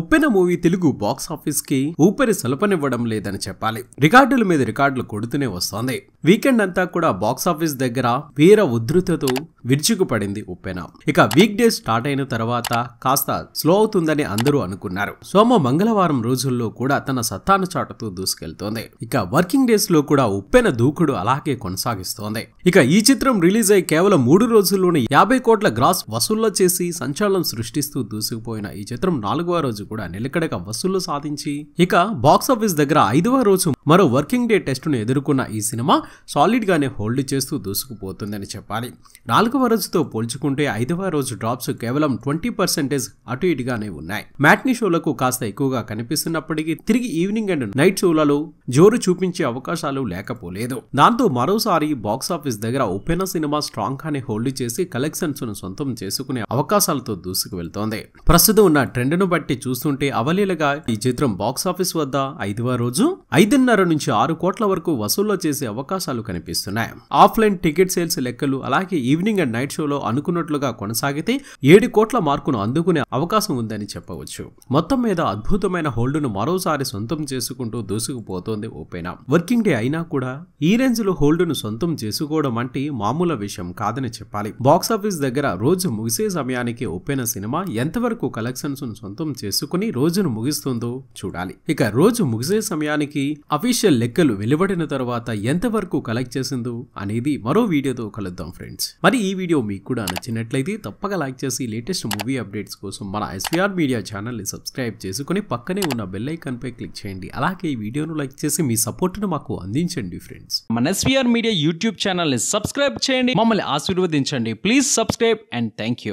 ఉప్పెన movie Telugu box office కి ఊపిరి సొలపనివ్వడం లేదని చెప్పాలి రికార్డుల మీద రికార్డులు కొడుతూనే వస్తోంది వీకెండ్ అంతా కూడా బాక్స్ ఆఫీస్ దగ్గర వీర ఉధృతతో విరుచుకుపడింది ఉప్పెన ఇక వీక్ డేస్ స్టార్ట్ అయిన తర్వాత కాస్త స్లో అవుతుందని అందరూ అనుకున్నారు సోమ మంగళవారం రోజుల్లో కూడా తన సత్తాను చాటుతూ దూసుకెళ్తోంది ఇక వర్కింగ్ డేస్ లో కూడా ఉప్పెన దూకుడు అలాగే కొనసాగిస్తోంది ఇక ఈ చిత్రం రిలీజ్ అయి కేవలం మూడు రోజుల్లోనే యాభై కోట్ల గ్రాస్ వసూళ్లు చేసి సంచలనం సృష్టిస్తూ దూసుకుపోయిన ఈ చిత్రం నాలుగవ రోజు రోజు కూడా నిలకడగా వసూళ్లు సాధించి ఇక బాక్సాఫీస్ దగ్గర ఐదవ రోజు మరో వర్కింగ్ డే టెస్ట్ ను ఎదుర్కొన్న ఈ సినిమా సాలిడ్ గానే హోల్డ్ చేస్తూ దూసుకుపోతుందని చెప్పాలి నాలుగవ రోజుతో పోల్చుకుంటే ఐదవ రోజు డ్రాప్స్ కేవలం ట్వంటీ పర్సెంటేజ్ అటు ఇటుగానే ఉన్నాయి మ్యాట్నీ షోలకు కాస్త ఎక్కువగా కనిపిస్తున్నప్పటికీ తిరిగి ఈవినింగ్ అండ్ నైట్ షోలలో జోరు చూపించే అవకాశాలు లేకపోలేదు దాంతో మరోసారి బాక్సాఫీస్ దగ్గర ఉపెన సినిమా స్ట్రాంగ్ గానే హోల్డ్ చేసి కలెక్షన్స్ ను సొంతం చేసుకునే అవకాశాలతో దూసుకు వెళ్తోంది ప్రస్తుతం ఉన్న ట్రెండ్ ను బట్టి చూస్తుంటే అవలీలగా ఈ చిత్రం బాక్సాఫీస్ వద్ద ఐదవ రోజు ఐదున్నర నుంచి ఆరు కోట్ల వరకు వసూళ్లు చేసే అవకాశాలు కనిపిస్తున్నాయి ఆఫ్లైన్ టికెట్ సేల్స్ లెక్కలు అలాగే ఈవినింగ్ అండ్ నైట్ షోలో అనుకున్నట్లుగా కొనసాగితే ఏడు కోట్ల మార్కును అందుకునే అవకాశం ఉందని చెప్పవచ్చు మొత్తం మీద అద్భుతమైన హోల్డును మరోసారి సొంతం చేసుకుంటూ దూసుకుపోతోంది ఓపెన్ వర్కింగ్ డే అయినా కూడా ఈ రేంజ్ లో హోల్డ్ను సొంతం చేసుకోవడం అంటే మామూలు విషయం కాదని చెప్పాలి బాక్సాఫీస్ దగ్గర రోజు ముగిసే సమయానికి ఓపెన సినిమా ఎంతవరకు కలెక్షన్స్ సొంతం చేసు తెలుసుకుని రోజును ముగిస్తుందో చూడాలి ఇక రోజు ముగిసే సమయానికి అఫీషియల్ లెక్కలు వెలువడిన తర్వాత ఎంతవరకు కలెక్ట్ చేసిందో అనేది మరో వీడియోతో కలుద్దాం ఫ్రెండ్స్ మరి ఈ వీడియో మీకు కూడా నచ్చినట్లయితే తప్పక లైక్ చేసి లేటెస్ట్ మూవీ అప్డేట్స్ కోసం మన ఎస్విఆర్ మీడియా ఛానల్ని సబ్స్క్రైబ్ చేసుకుని పక్కనే ఉన్న బెల్ పై క్లిక్ చేయండి అలాగే ఈ వీడియోను లైక్ చేసి మీ సపోర్ట్ను మాకు అందించండి ఫ్రెండ్స్ మన ఎస్విఆర్ మీడియా యూట్యూబ్ ఛానల్ని సబ్స్క్రైబ్ చేయండి మమ్మల్ని ఆశీర్వదించండి please subscribe and thank you